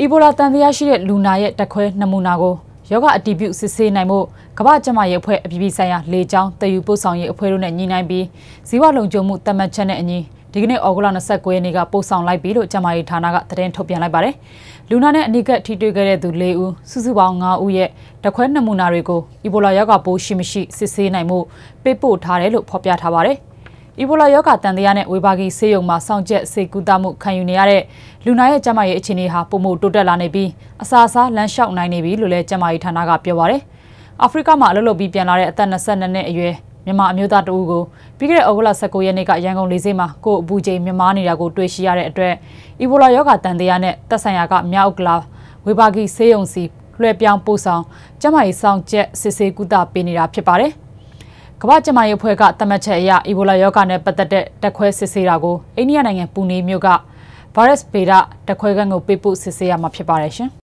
အီဘိုလာတန်တရားရှိတဲ့လူနာရဲ့တက်ခွဲနမူနာကိုယောဂအတီးပြုစစ်ဆေးနိုင်ဖို့ကမ္ဘာ့ကျန်းမာရေးအဖွဲ့အပြည်ပြည်ဆိုင်ရာလေကြောင်းတည်ယူပို့ဆောင်ရေးအဖွဲ့တို့နဲ့ညှိနှိုင်းပြီးဇီဝလုံခြုံမှုသတ်မှတ်ချက်နဲ့အညီဒီကနေ့ဩဂုတ်လ29ရက်နေ့ကပို့ဆောင်လိုက်ပြီလို့ကျန်းမာရေးဌာနကသတင်းထုတ်ပြန်လိုက်ပါတယ်။လူနာနဲ့အနီးကပ်ထိတွေ့ခဲ့တဲ့သူ၄ဦးစုစုပေါင်း9ဦးရဲ့တခွဲနမူနာတွေကိုအီဘိုလာရောဂါပိုးရှိမရှိစစ်ဆေးနိုင်မှုပေးပို့ထားတယ်လို့ဖော်ပြထားပါတယ်။အီဘိုလာရောဂါတန်တရားနဲ့ဝေဘာဂီဆေးရုံမှာစောင့်ကျက်ဆေးကုသမှုခံယူနေရတဲ့လူနာရဲ့ကျန်းမာရေးအခြေအနေဟာပုံမှုတိုးတက်လာနေပြီးအစာအစာလမ်းလျှောက်နိုင်နေပြီလို့လည်းကျန်းမာရေးဌာနကပြောပါရယ်။အာဖရိကမှာအလုပ်လုပ်ပြီးပြန်လာတဲ့အသက်22နှစ်အရွယ်မြန်မာအမျိုးသားတဦးကိုပြီးခဲ့တဲ့ဩဂုတ်လ16ရက်နေ့ကရန်ကုန်လေဆိပ်မှာကိုအပူချိန်မြန်မာနေတာကိုတွေ့ရှိရတဲ့အတွက်အီဘိုလာရောဂါတန်တရားနဲ့သက်ဆိုင်ရာကမြောက်ကလာဝေဘာဂီဆေးရုံစီလွှဲပြောင်းပို့ဆောင်ကျန်းမာရေးဆောင်ချက်စစ်ဆေးကုသပေးနေတာဖြစ်ပါတယ်။ကမ္ဘာ့ကျန်းမာရေးအဖွဲ့ကသတ်မှတ်ချက်အရအီဘိုလာရောဂါနဲ့ပတ်သက်တဲ့တက်ခွဲစစ်ဆေးတာကိုအိန္ဒိယနိုင်ငံပူနေမြို့ကဗိုင်းရပ်စ်ဗေဒတက်ခွဲခန်းကိုပေးပို့စစ်ဆေးရမှာဖြစ်ပါတယ်ရှင်။